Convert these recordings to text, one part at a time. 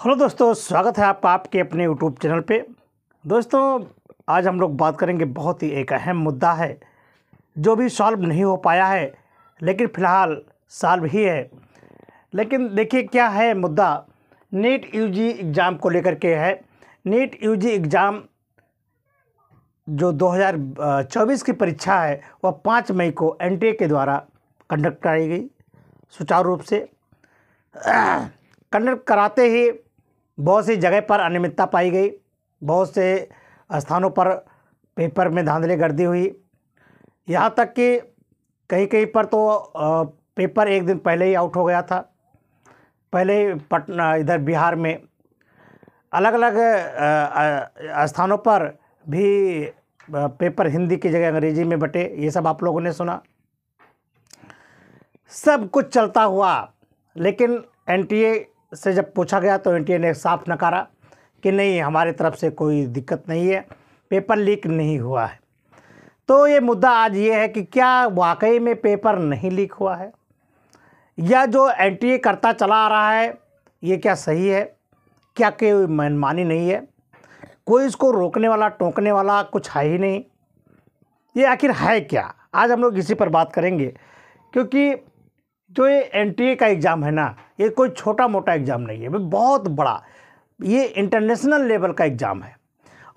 Hello दोस्तों स्वागत है आपका आपके अपने यूट्यूब चैनल पे दोस्तों आज हम लोग बात करेंगे बहुत ही एक अहम मुद्दा है जो भी सॉल्व नहीं हो पाया है लेकिन फ़िलहाल सॉल्व ही है लेकिन देखिए क्या है मुद्दा नीट यूजी एग्ज़ाम को लेकर के है नीट यूजी एग्ज़ाम जो 2024 की परीक्षा है वह 5 मई को एन के द्वारा कंडक्ट कराई गई सुचारू रूप से कंडक्ट कराते ही बहुत सी जगह पर अनियमितता पाई गई बहुत से स्थानों पर पेपर में धांधली गर्दी हुई यहाँ तक कि कहीं कहीं पर तो पेपर एक दिन पहले ही आउट हो गया था पहले ही पटना इधर बिहार में अलग अलग स्थानों पर भी पेपर हिंदी की जगह अंग्रेजी में बटे ये सब आप लोगों ने सुना सब कुछ चलता हुआ लेकिन एनटीए से जब पूछा गया तो एन ने साफ नकारा कि नहीं हमारे तरफ से कोई दिक्कत नहीं है पेपर लीक नहीं हुआ है तो ये मुद्दा आज ये है कि क्या वाकई में पेपर नहीं लीक हुआ है या जो एन करता चला आ रहा है ये क्या सही है क्या कोई मनमानी नहीं है कोई इसको रोकने वाला टोकने वाला कुछ है ही नहीं ये आखिर है क्या आज हम लोग इसी पर बात करेंगे क्योंकि जो ये एन का एग्ज़ाम है ना ये कोई छोटा मोटा एग्ज़ाम नहीं है बहुत बड़ा ये इंटरनेशनल लेवल का एग्ज़ाम है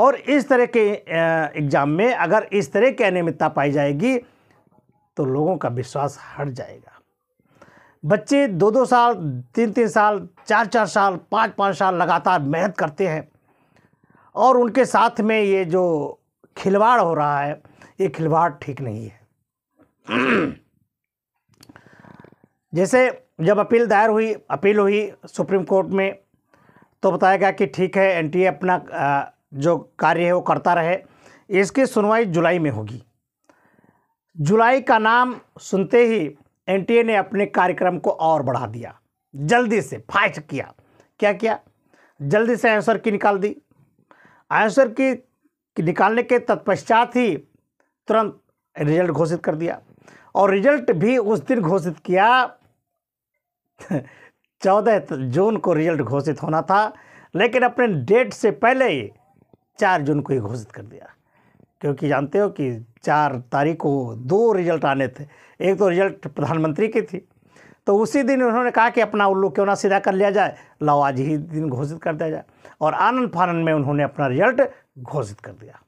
और इस तरह के एग्ज़ाम में अगर इस तरह की अनियमितता पाई जाएगी तो लोगों का विश्वास हट जाएगा बच्चे दो दो साल तीन तीन साल चार चार साल पाँच पाँच साल लगातार मेहनत करते हैं और उनके साथ में ये जो खिलवाड़ हो रहा है ये खिलवाड़ ठीक नहीं है जैसे जब अपील दायर हुई अपील हुई सुप्रीम कोर्ट में तो बताया गया कि ठीक है एनटीए अपना जो कार्य है वो करता रहे इसकी सुनवाई जुलाई में होगी जुलाई का नाम सुनते ही एनटीए ने अपने कार्यक्रम को और बढ़ा दिया जल्दी से फाइट किया क्या किया जल्दी से आंसर की निकाल दी आंसर की निकालने के तत्पश्चात ही तुरंत रिजल्ट घोषित कर दिया और रिजल्ट भी उस दिन घोषित किया चौदह जून को रिजल्ट घोषित होना था लेकिन अपने डेट से पहले ही चार जून को ही घोषित कर दिया क्योंकि जानते हो कि चार तारीख को दो रिजल्ट आने थे एक तो रिजल्ट प्रधानमंत्री की थी तो उसी दिन उन्होंने कहा कि अपना उल्लू क्यों ना सीधा कर लिया जाए लाओ आज ही दिन घोषित कर दिया जाए और आनंद फानंद में उन्होंने अपना रिजल्ट घोषित कर दिया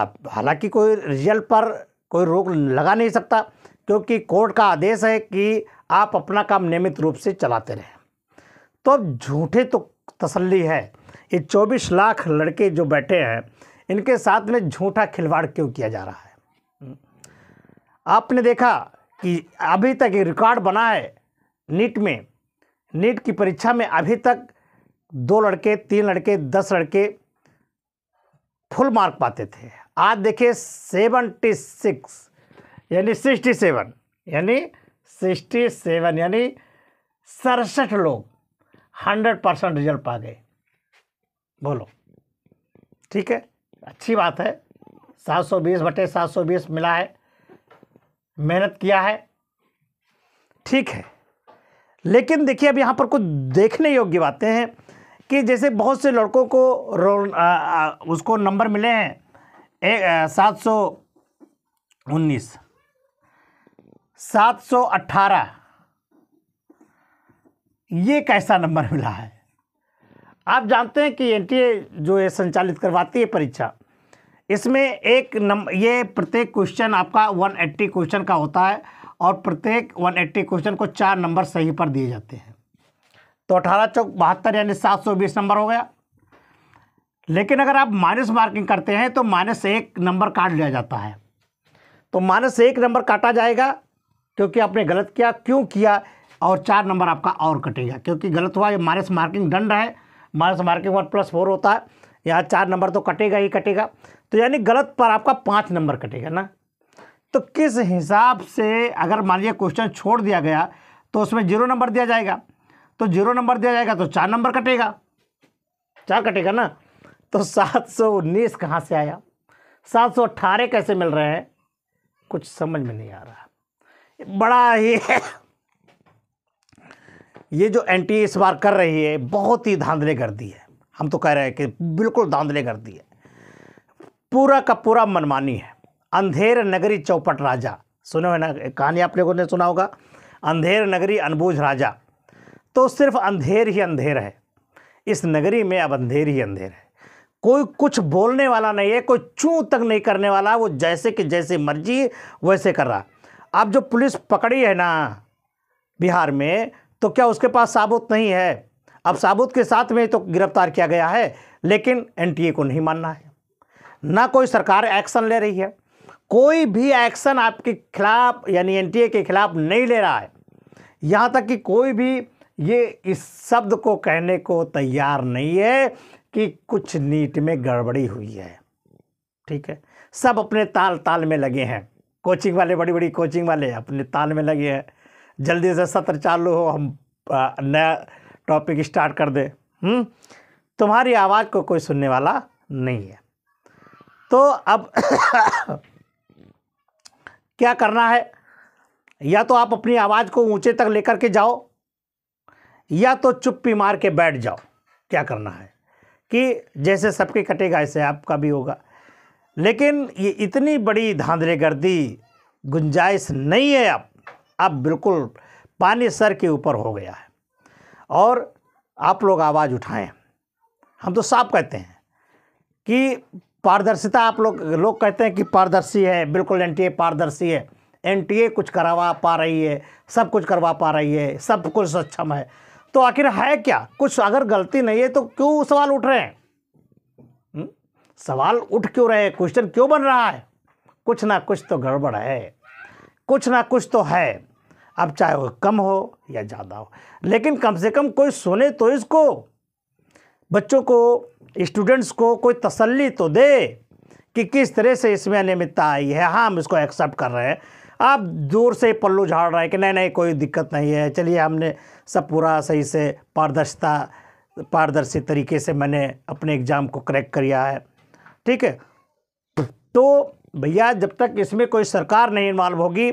अब हालांकि कोई रिजल्ट पर कोई रोक लगा नहीं सकता क्योंकि कोर्ट का आदेश है कि आप अपना काम नियमित रूप से चलाते रहें तो अब झूठे तो तसल्ली है ये चौबीस लाख लड़के जो बैठे हैं इनके साथ में झूठा खिलवाड़ क्यों किया जा रहा है आपने देखा कि अभी तक ये रिकॉर्ड बना है नीट में नीट की परीक्षा में अभी तक दो लड़के तीन लड़के दस लड़के फुल मार्क पाते थे आज देखिए सेवनटी सिक्स यानी सिक्सटी सेवन यानी सिक्सटी सेवन यानी सड़सठ लोग हंड्रेड परसेंट रिजल्ट पा गए बोलो ठीक है अच्छी बात है सात सौ बीस बटे सात सौ बीस मिला है मेहनत किया है ठीक है लेकिन देखिए अब यहाँ पर कुछ देखने योग्य बातें हैं कि जैसे बहुत से लड़कों को रोल आ, आ, उसको नंबर मिले हैं सात सौ उन्नीस 718 ये कैसा नंबर मिला है आप जानते हैं कि एनटीए जो ये संचालित करवाती है परीक्षा इसमें एक नंबर ये प्रत्येक क्वेश्चन आपका 180 क्वेश्चन का होता है और प्रत्येक 180 क्वेश्चन को चार नंबर सही पर दिए जाते हैं तो अठारह चौक बहत्तर यानी सात सौ बीस नंबर हो गया लेकिन अगर आप माइनस मार्किंग करते हैं तो माइनस एक नंबर काट लिया जाता है तो माइनस एक नंबर काटा जाएगा क्योंकि आपने गलत किया क्यों किया और चार नंबर आपका और कटेगा क्योंकि गलत हुआ ये माइनस मार्किंग दंड है minus marking one plus four होता है यहाँ चार नंबर तो कटेगा ही कटेगा तो यानी गलत पर आपका पाँच नंबर कटेगा ना तो किस हिसाब से अगर मान लीजिए क्वेश्चन छोड़ दिया गया तो उसमें जीरो नंबर दिया जाएगा तो जीरो नंबर दिया जाएगा तो चार नंबर कटेगा चार कटेगा ना तो सात सौ उन्नीस कहाँ से आया सात सौ अट्ठारह कैसे मिल रहे हैं कुछ समझ में नहीं आ रहा बड़ा ही ये जो एंटी इस बार कर रही है बहुत ही धांधले कर दी है हम तो कह रहे हैं कि बिल्कुल धांधले कर दी है पूरा का पूरा मनमानी है अंधेर नगरी चौपट राजा सुने हो ना कहानी आप लोगों ने सुना होगा अंधेर नगरी अनबूझ राजा तो सिर्फ अंधेर ही अंधेर है इस नगरी में अब अंधेर ही अंधेर है कोई कुछ बोलने वाला नहीं है कोई चू तक नहीं करने वाला वो जैसे कि जैसे मर्जी वैसे कर रहा अब जो पुलिस पकड़ी है ना बिहार में तो क्या उसके पास साबुत नहीं है अब साबुत के साथ में तो गिरफ्तार किया गया है लेकिन एनटीए को नहीं मानना है ना कोई सरकार एक्शन ले रही है कोई भी एक्शन आपके खिलाफ यानी एनटीए के खिलाफ नहीं ले रहा है यहाँ तक कि कोई भी ये इस शब्द को कहने को तैयार नहीं है कि कुछ नीट में गड़बड़ी हुई है ठीक है सब अपने ताल ताल में लगे हैं कोचिंग वाले बड़ी बड़ी कोचिंग वाले अपने ताल में लगे हैं जल्दी से सत्र चालू हो हम नया टॉपिक स्टार्ट कर दें हम्म? तुम्हारी आवाज़ को कोई सुनने वाला नहीं है तो अब क्या करना है या तो आप अपनी आवाज़ को ऊंचे तक लेकर के जाओ या तो चुप्पी मार के बैठ जाओ क्या करना है कि जैसे सबके कटेगा ऐसे आपका भी होगा लेकिन ये इतनी बड़ी गर्दी गुंजाइश नहीं है अब अब बिल्कुल पानी सर के ऊपर हो गया है और आप लोग आवाज़ उठाएं हम तो साफ कहते हैं कि पारदर्शिता आप लोग लोग कहते हैं कि पारदर्शी है बिल्कुल एनटीए पारदर्शी है एनटीए कुछ करवा पा रही है सब कुछ करवा पा रही है सब कुछ सक्षम है तो आखिर है क्या कुछ अगर गलती नहीं है तो क्यों सवाल उठ रहे हैं सवाल उठ क्यों रहे क्वेश्चन क्यों बन रहा है कुछ ना कुछ तो गड़बड़ है कुछ ना कुछ तो है अब चाहे वो कम हो या ज़्यादा हो लेकिन कम से कम कोई सुने तो इसको बच्चों को स्टूडेंट्स को कोई तसल्ली तो दे कि किस तरह से इसमें अनियमितता आई है हाँ हम इसको एक्सेप्ट कर रहे हैं आप दूर से पल्लू झाड़ रहे हैं कि नहीं नहीं कोई दिक्कत नहीं है चलिए हमने सब पूरा सही से पारदर्शिता पारदर्शी तरीके से मैंने अपने एग्ज़ाम को क्रैक किया है ठीक है तो भैया जब तक इसमें कोई सरकार नहीं इन्वॉल्व होगी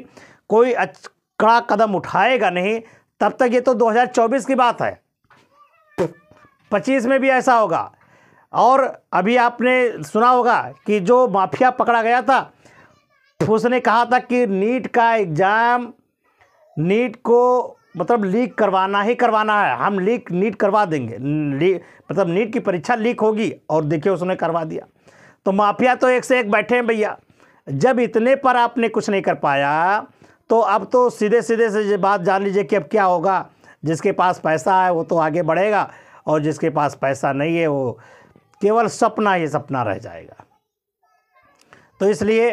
कोई कड़ा कदम उठाएगा नहीं तब तक ये तो 2024 की बात है 25 में भी ऐसा होगा और अभी आपने सुना होगा कि जो माफिया पकड़ा गया था उसने कहा था कि नीट का एग्ज़ाम नीट को मतलब लीक करवाना ही करवाना है हम लीक नीट करवा देंगे मतलब नीट की परीक्षा लीक होगी और देखिए उसने करवा दिया तो माफिया तो एक से एक बैठे हैं भैया जब इतने पर आपने कुछ नहीं कर पाया तो अब तो सीधे सीधे से ये बात जान लीजिए कि अब क्या होगा जिसके पास पैसा है वो तो आगे बढ़ेगा और जिसके पास पैसा नहीं है वो केवल सपना ही सपना रह जाएगा तो इसलिए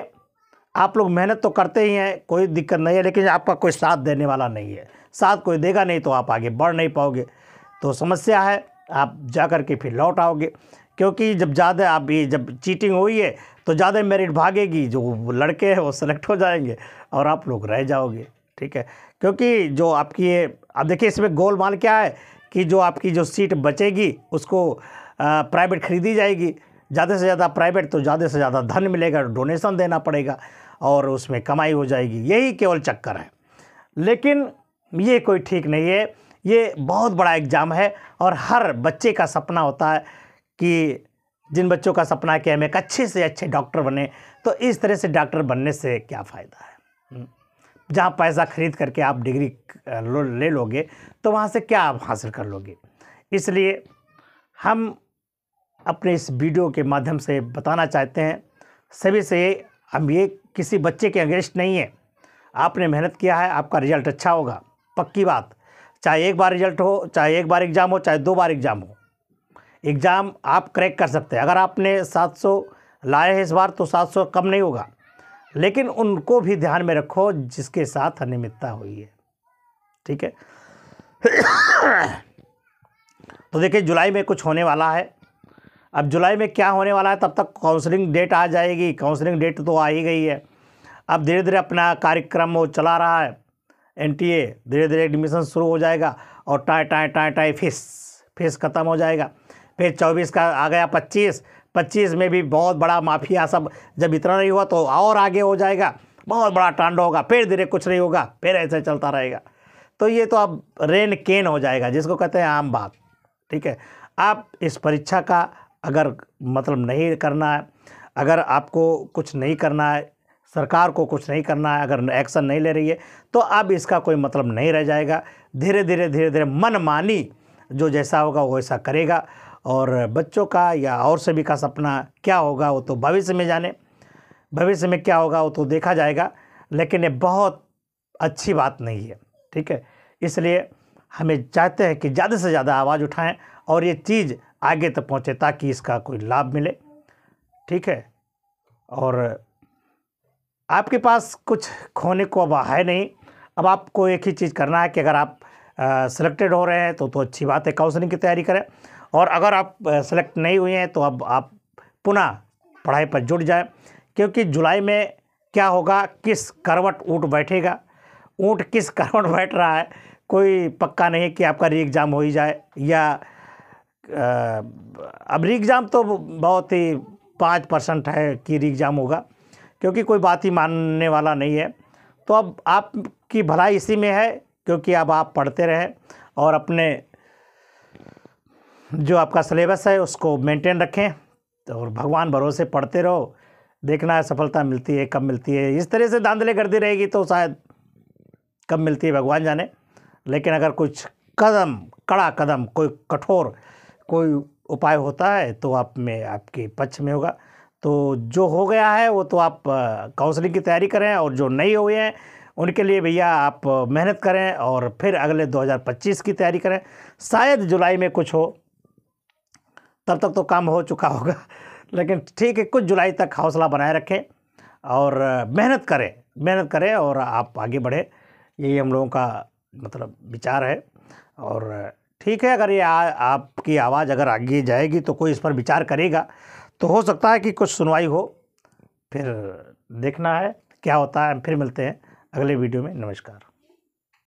आप लोग मेहनत तो करते ही हैं कोई दिक्कत नहीं है लेकिन आपका कोई साथ देने वाला नहीं है साथ कोई देगा नहीं तो आप आगे बढ़ नहीं पाओगे तो समस्या है आप जा कर के फिर लौट आओगे क्योंकि जब ज़्यादा आप ये जब चीटिंग हुई है तो ज़्यादा मेरिट भागेगी जो लड़के हैं वो सेलेक्ट हो जाएंगे और आप लोग रह जाओगे ठीक है क्योंकि जो आपकी ये अब देखिए इसमें गोल माल क्या है कि जो आपकी जो सीट बचेगी उसको प्राइवेट खरीदी जाएगी ज़्यादा से ज़्यादा प्राइवेट तो ज़्यादा से ज़्यादा धन मिलेगा डोनेशन देना पड़ेगा और उसमें कमाई हो जाएगी यही केवल चक्कर है लेकिन ये कोई ठीक नहीं है ये बहुत बड़ा एग्ज़ाम है और हर बच्चे का सपना होता है कि जिन बच्चों का सपना है कि हम एक अच्छे से अच्छे डॉक्टर बने तो इस तरह से डॉक्टर बनने से क्या फ़ायदा है हम्म। जहाँ पैसा खरीद करके आप डिग्री ले लोगे तो वहाँ से क्या आप हासिल कर लोगे इसलिए हम अपने इस वीडियो के माध्यम से बताना चाहते हैं सभी से हम ये किसी बच्चे के अंगेंस्ट नहीं है आपने मेहनत किया है आपका रिजल्ट अच्छा होगा पक्की बात चाहे एक बार रिजल्ट हो चाहे एक बार एग्ज़ाम हो चाहे दो बार एग्ज़ाम हो एग्ज़ाम आप क्रैक कर सकते हैं अगर आपने 700 लाए हैं इस बार तो 700 कम नहीं होगा लेकिन उनको भी ध्यान में रखो जिसके साथ अनियमितता हुई है ठीक है तो देखिए जुलाई में कुछ होने वाला है अब जुलाई में क्या होने वाला है तब तक काउंसलिंग डेट आ जाएगी काउंसलिंग डेट तो आ ही गई है अब धीरे धीरे अपना कार्यक्रम वो चला रहा है एन धीरे धीरे एडमिशन शुरू हो जाएगा और टाए टाए टाए टाए फीस फीस ख़त्म हो जाएगा फिर चौबीस का आ गया पच्चीस पच्चीस में भी बहुत बड़ा माफिया सब जब इतना नहीं हुआ तो और आगे हो जाएगा बहुत बड़ा टांड होगा फिर धीरे कुछ नहीं होगा फिर ऐसे चलता रहेगा तो ये तो अब रेन केन हो जाएगा जिसको कहते हैं आम बात ठीक है आप इस परीक्षा का अगर मतलब नहीं करना है अगर आपको कुछ नहीं करना है सरकार को कुछ नहीं करना है अगर एक्शन नहीं ले रही है तो अब इसका कोई मतलब नहीं रह जाएगा धीरे धीरे धीरे धीरे मनमानी जो जैसा होगा वैसा करेगा और बच्चों का या और सभी का सपना क्या होगा वो तो भविष्य में जाने भविष्य में क्या होगा वो तो देखा जाएगा लेकिन ये बहुत अच्छी बात नहीं है ठीक है इसलिए हमें चाहते हैं कि ज़्यादा से ज़्यादा आवाज़ उठाएं और ये चीज़ आगे तक पहुँचे ताकि इसका कोई लाभ मिले ठीक है और आपके पास कुछ खोने को अब है नहीं अब आपको एक ही चीज़ करना है कि अगर आप सिलेक्टेड हो रहे हैं तो तो अच्छी बात है काउंसलिंग की तैयारी करें और अगर आप सेलेक्ट नहीं हुए हैं तो अब आप पुनः पढ़ाई पर जुट जाए क्योंकि जुलाई में क्या होगा किस करवट ऊँट बैठेगा ऊँट किस करवट बैठ रहा है कोई पक्का नहीं कि आपका री एग्ज़ाम हो ही जाए या अब री एग्ज़ाम तो बहुत ही पाँच परसेंट है कि री एग्ज़ाम होगा क्योंकि कोई बात ही मानने वाला नहीं है तो अब आपकी भलाई इसी में है क्योंकि अब आप पढ़ते रहें और अपने जो आपका सिलेबस है उसको मेंटेन रखें तो और भगवान भरोसे पढ़ते रहो देखना है सफलता मिलती है कब मिलती है इस तरह से धांधले करती रहेगी तो शायद कब मिलती है भगवान जाने लेकिन अगर कुछ कदम कड़ा कदम कोई कठोर कोई उपाय होता है तो आप में आपके पक्ष में होगा तो जो हो गया है वो तो आप काउंसलिंग की तैयारी करें और जो नहीं हुए हैं उनके लिए भैया आप मेहनत करें और फिर अगले 2025 की तैयारी करें शायद जुलाई में कुछ हो तब तक तो काम हो चुका होगा लेकिन ठीक है कुछ जुलाई तक हौसला बनाए रखें और मेहनत करें मेहनत करें और आप आगे बढ़ें यही हम लोगों का मतलब विचार है और ठीक है अगर ये आ, आपकी आवाज़ अगर आगे जाएगी तो कोई इस पर विचार करेगा तो हो सकता है कि कुछ सुनवाई हो फिर देखना है क्या होता है फिर मिलते हैं अगले वीडियो में नमस्कार